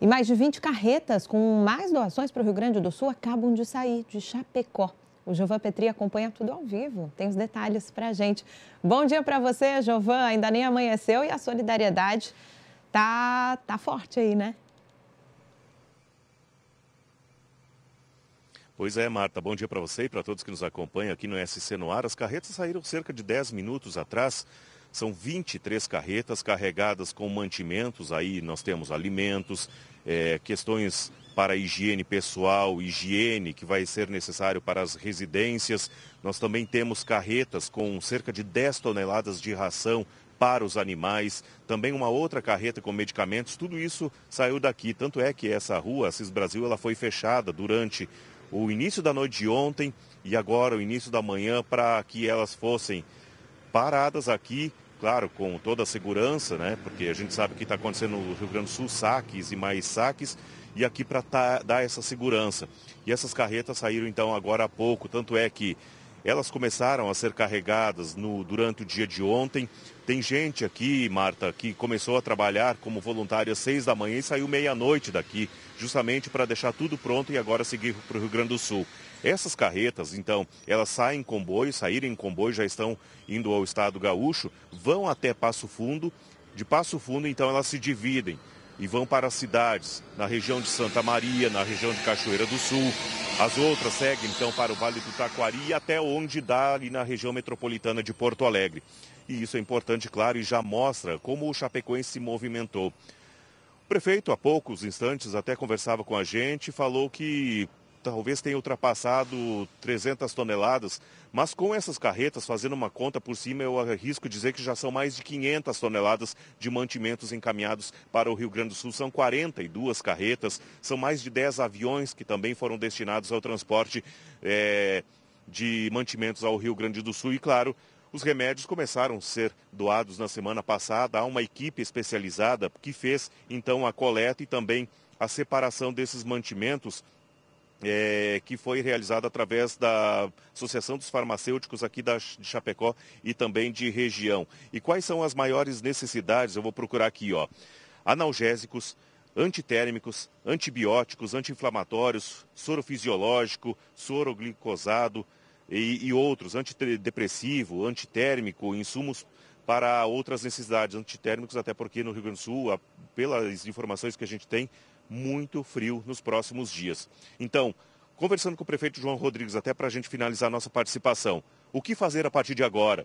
E mais de 20 carretas com mais doações para o Rio Grande do Sul acabam de sair de Chapecó. O Jovan Petri acompanha tudo ao vivo, tem os detalhes para a gente. Bom dia para você, Jovan. Ainda nem amanheceu e a solidariedade tá, tá forte aí, né? Pois é, Marta, bom dia para você e para todos que nos acompanham aqui no SC no Ar. As carretas saíram cerca de 10 minutos atrás são 23 carretas carregadas com mantimentos, aí nós temos alimentos, é, questões para higiene pessoal, higiene que vai ser necessário para as residências. Nós também temos carretas com cerca de 10 toneladas de ração para os animais, também uma outra carreta com medicamentos, tudo isso saiu daqui. Tanto é que essa rua, Assis Brasil, ela foi fechada durante o início da noite de ontem e agora o início da manhã para que elas fossem paradas aqui, claro, com toda a segurança, né? Porque a gente sabe que está acontecendo no Rio Grande do Sul saques e mais saques e aqui para tá, dar essa segurança. E essas carretas saíram então agora há pouco, tanto é que elas começaram a ser carregadas no, durante o dia de ontem. Tem gente aqui, Marta, que começou a trabalhar como voluntária às seis da manhã e saiu meia-noite daqui, justamente para deixar tudo pronto e agora seguir para o Rio Grande do Sul. Essas carretas, então, elas saem em comboio, saírem em comboio, já estão indo ao estado gaúcho, vão até Passo Fundo. De Passo Fundo, então, elas se dividem e vão para as cidades, na região de Santa Maria, na região de Cachoeira do Sul. As outras seguem então para o Vale do Taquari e até onde dá ali na região metropolitana de Porto Alegre. E isso é importante, claro, e já mostra como o Chapecoense se movimentou. O prefeito, há poucos instantes, até conversava com a gente, falou que talvez tenha ultrapassado 300 toneladas, mas com essas carretas, fazendo uma conta por cima, eu arrisco dizer que já são mais de 500 toneladas de mantimentos encaminhados para o Rio Grande do Sul. São 42 carretas, são mais de 10 aviões que também foram destinados ao transporte é, de mantimentos ao Rio Grande do Sul. E, claro, os remédios começaram a ser doados na semana passada. Há uma equipe especializada que fez, então, a coleta e também a separação desses mantimentos é, que foi realizada através da Associação dos Farmacêuticos aqui da, de Chapecó e também de região. E quais são as maiores necessidades? Eu vou procurar aqui, ó. Analgésicos, antitérmicos, antibióticos, anti-inflamatórios, soro fisiológico, soro glicosado e, e outros, antidepressivo, antitérmico, insumos para outras necessidades antitérmicos, até porque no Rio Grande do Sul, pelas informações que a gente tem, muito frio nos próximos dias. Então, conversando com o prefeito João Rodrigues, até para a gente finalizar a nossa participação, o que fazer a partir de agora?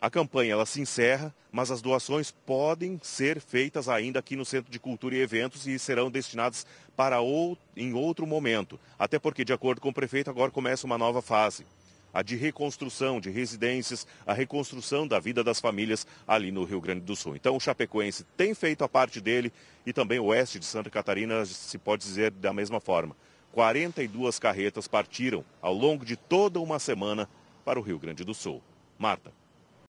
A campanha ela se encerra, mas as doações podem ser feitas ainda aqui no Centro de Cultura e Eventos e serão destinadas para ou... em outro momento. Até porque, de acordo com o prefeito, agora começa uma nova fase a de reconstrução de residências, a reconstrução da vida das famílias ali no Rio Grande do Sul. Então o Chapecoense tem feito a parte dele e também o oeste de Santa Catarina se pode dizer da mesma forma. 42 carretas partiram ao longo de toda uma semana para o Rio Grande do Sul. Marta.